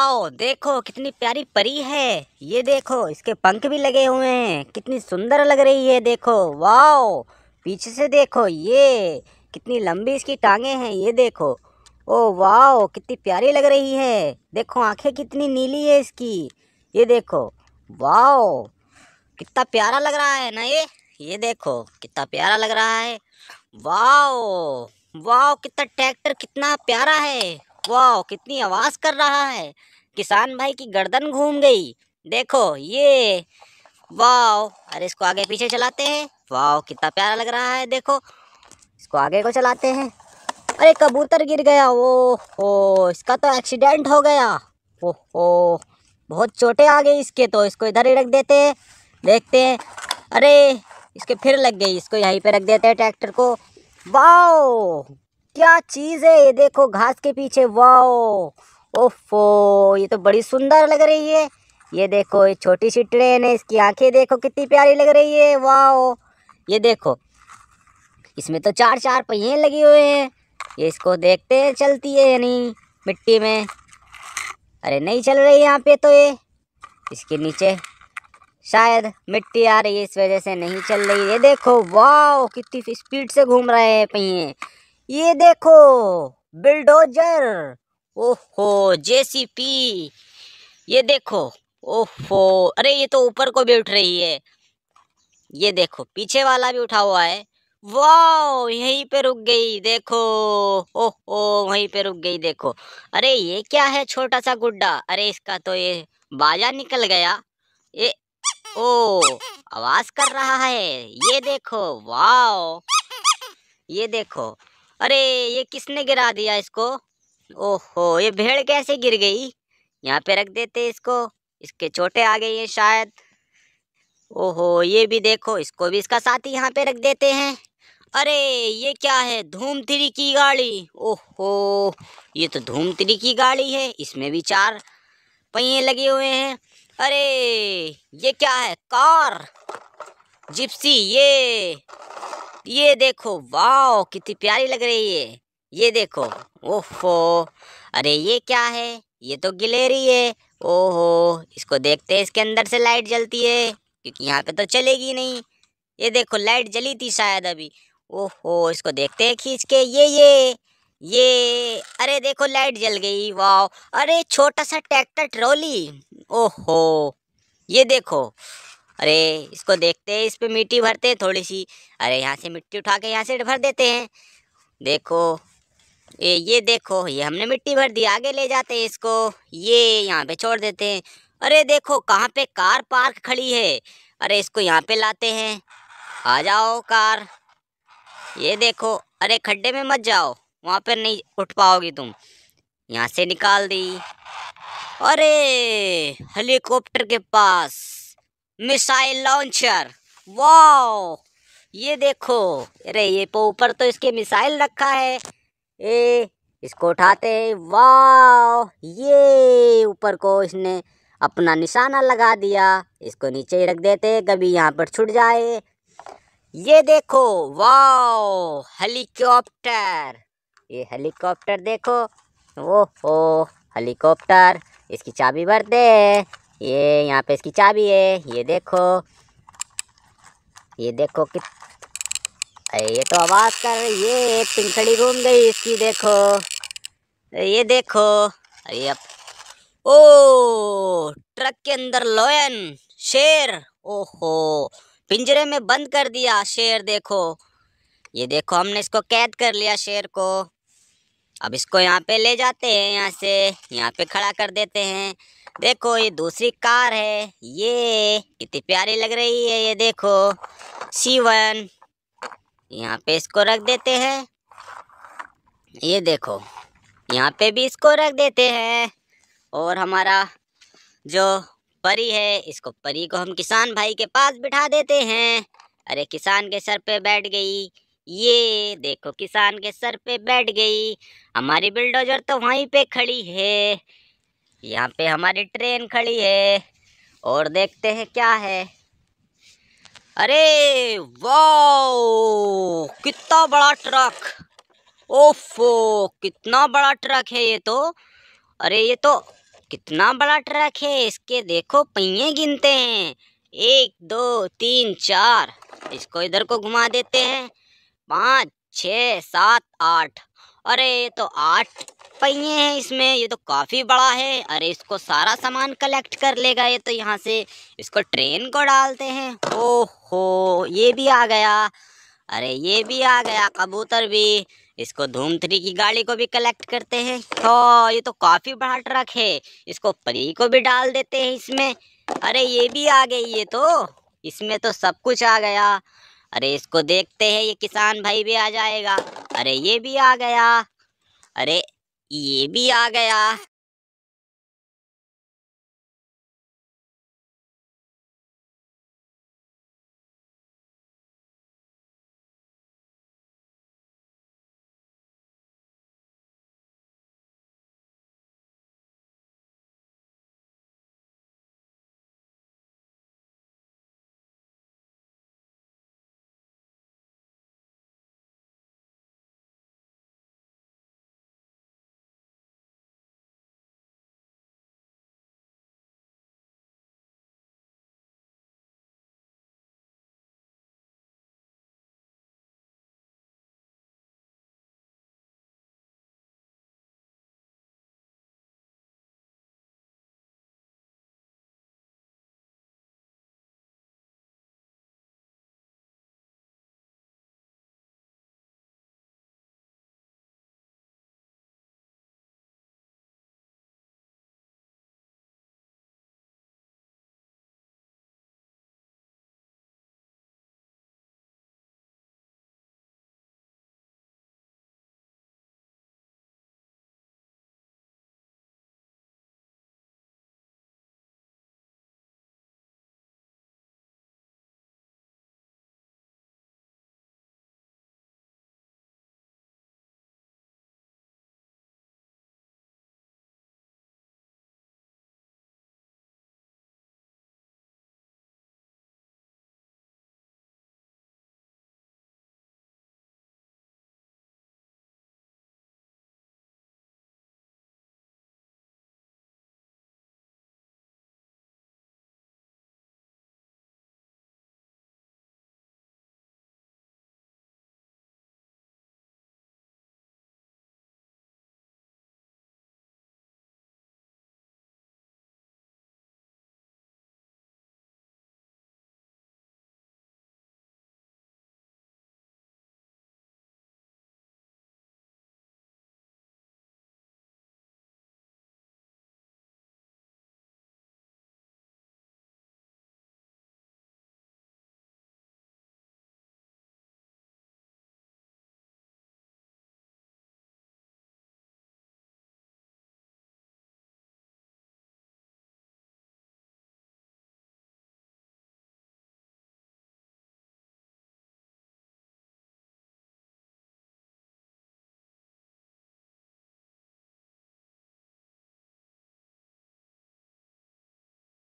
आओ देखो कितनी प्यारी परी है ये देखो इसके पंख भी लगे हुए हैं कितनी सुंदर लग रही है देखो वाओ पीछे से देखो ये कितनी लंबी इसकी टांगे हैं ये देखो ओ वाओ कितनी प्यारी लग रही है देखो आंखें कितनी नीली है इसकी ये देखो वाओ कितना प्यारा लग रहा है ना ये ये देखो कितना प्यारा लग रहा है वाओ वाओ कितना ट्रैक्टर कितना प्यारा है वाह कितनी आवाज़ कर रहा है किसान भाई की गर्दन घूम गई देखो ये वाह अरे इसको आगे पीछे चलाते हैं वाह कितना प्यारा लग रहा है देखो इसको आगे को चलाते हैं अरे कबूतर गिर गया वो हो इसका तो एक्सीडेंट हो गया ओ हो बहुत चोटे आ गई इसके तो इसको इधर ही रख देते हैं देखते हैं अरे इसके फिर लग गई इसको यहीं पे रख देते हैं ट्रैक्टर को वाओ क्या चीज़ है ये देखो घास के पीछे वाओ ओफो ये तो बड़ी सुंदर लग रही है ये देखो ये छोटी सी ट्रेन है इसकी आंखें देखो कितनी प्यारी लग रही है वाओ ये देखो इसमें तो चार चार पहिए लगे हुए हैं ये इसको देखते हैं चलती है यानी मिट्टी में अरे नहीं चल रही यहाँ पे तो ये इसके नीचे शायद मिट्टी आ रही है इस वजह से नहीं चल रही ये देखो वाह कितनी स्पीड से घूम रहे हैं पहिए ये देखो बिल्डोजर ओहो जेसीपी ये देखो ओहो अरे ये तो ऊपर को भी उठ रही है ये देखो पीछे वाला भी उठा हुआ है वाह यहीं पे रुक गई देखो ओहो वहीं पे रुक गई देखो अरे ये क्या है छोटा सा गुड्डा अरे इसका तो ये बाजा निकल गया ये ओ आवाज कर रहा है ये देखो वाह ये देखो अरे ये किसने गिरा दिया इसको ओहो ये भेड़ कैसे गिर गई यहाँ पे रख देते इसको इसके छोटे आ गए हैं शायद ओहो ये भी देखो इसको भी इसका साथी यहाँ पे रख देते हैं अरे ये क्या है धूम तिरी की गाड़ी ओहो ये तो धूम तिरी की गाड़ी है इसमें भी चार पहिए लगे हुए हैं अरे ये क्या है कार जिप्सी ये ये देखो वाह कितनी प्यारी लग रही है ये देखो ओहो अरे ये क्या है ये तो गिलेरी है ओहो इसको देखते हैं इसके अंदर से लाइट जलती है क्योंकि यहाँ पे तो चलेगी नहीं ये देखो लाइट जली थी शायद अभी ओहो इसको देखते हैं खींच के ये ये ये अरे देखो लाइट जल गई वाह अरे छोटा सा ट्रैक्टर ट्रॉली ओहो ये देखो अरे इसको देखते हैं इस पर मिट्टी भरते हैं थोड़ी सी अरे यहाँ से मिट्टी उठा के यहाँ से भर देते हैं देखो ये ये देखो ये हमने मिट्टी भर दी आगे ले जाते हैं इसको ये यहाँ पे छोड़ देते हैं अरे देखो कहाँ पे कार पार्क खड़ी है अरे इसको यहाँ पे लाते हैं आ जाओ कार ये देखो अरे खड्डे में मत जाओ वहाँ पर नहीं उठ पाओगी तुम यहाँ से निकाल दी अरे हेलीकॉप्टर के पास मिसाइल लॉन्चर वाओ ये देखो अरे ये पो तो ऊपर तो इसके मिसाइल रखा है ए इसको उठाते हैं वाओ ये ऊपर को इसने अपना निशाना लगा दिया इसको नीचे ही रख देते कभी यहाँ पर छुट जाए ये देखो वाओ हेलीकॉप्टर ये हेलीकॉप्टर देखो ओहो हेलीकॉप्टर इसकी चाबी भरते हैं ये यहाँ पे इसकी चाबी है ये देखो ये देखो कि ये तो आवाज़ कर ये एक पिंखड़ी घूम गई इसकी देखो ये देखो अरे अब ओ ट्रक के अंदर लोयन शेर ओहो पिंजरे में बंद कर दिया शेर देखो ये देखो हमने इसको कैद कर लिया शेर को अब इसको यहाँ पे ले जाते हैं यहाँ से यहाँ पे खड़ा कर देते हैं देखो ये दूसरी कार है ये कितनी प्यारी लग रही है ये देखो सीवन यहाँ पे इसको रख देते हैं ये देखो यहाँ पे भी इसको रख देते हैं और हमारा जो परी है इसको परी को हम किसान भाई के पास बिठा देते हैं अरे किसान के सर पे बैठ गई ये देखो किसान के सर पे बैठ गई हमारी बिल्डोजर तो वहीं पे खड़ी है यहाँ पे हमारी ट्रेन खड़ी है और देखते हैं क्या है अरे वाओ कितना बड़ा ट्रक ओफो कितना बड़ा ट्रक है ये तो अरे ये तो कितना बड़ा ट्रक है इसके देखो पहिए गिनते हैं एक दो तीन चार इसको इधर को घुमा देते हैं पाँच छ सात आठ अरे ये तो आठ पहिए हैं इसमें ये तो काफ़ी बड़ा है अरे इसको सारा सामान कलेक्ट कर लेगा ये तो यहाँ से इसको ट्रेन को डालते हैं ओहो ये भी आ गया अरे ये भी आ गया कबूतर भी इसको धूमथरी की गाड़ी को भी कलेक्ट करते हैं तो ये तो काफ़ी बड़ा ट्रक है इसको परी को भी डाल देते हैं इसमें अरे ये भी आ गई ये तो इसमें तो सब कुछ आ गया अरे इसको देखते हैं ये किसान भाई भी आ जाएगा अरे ये भी आ गया अरे ये भी आ गया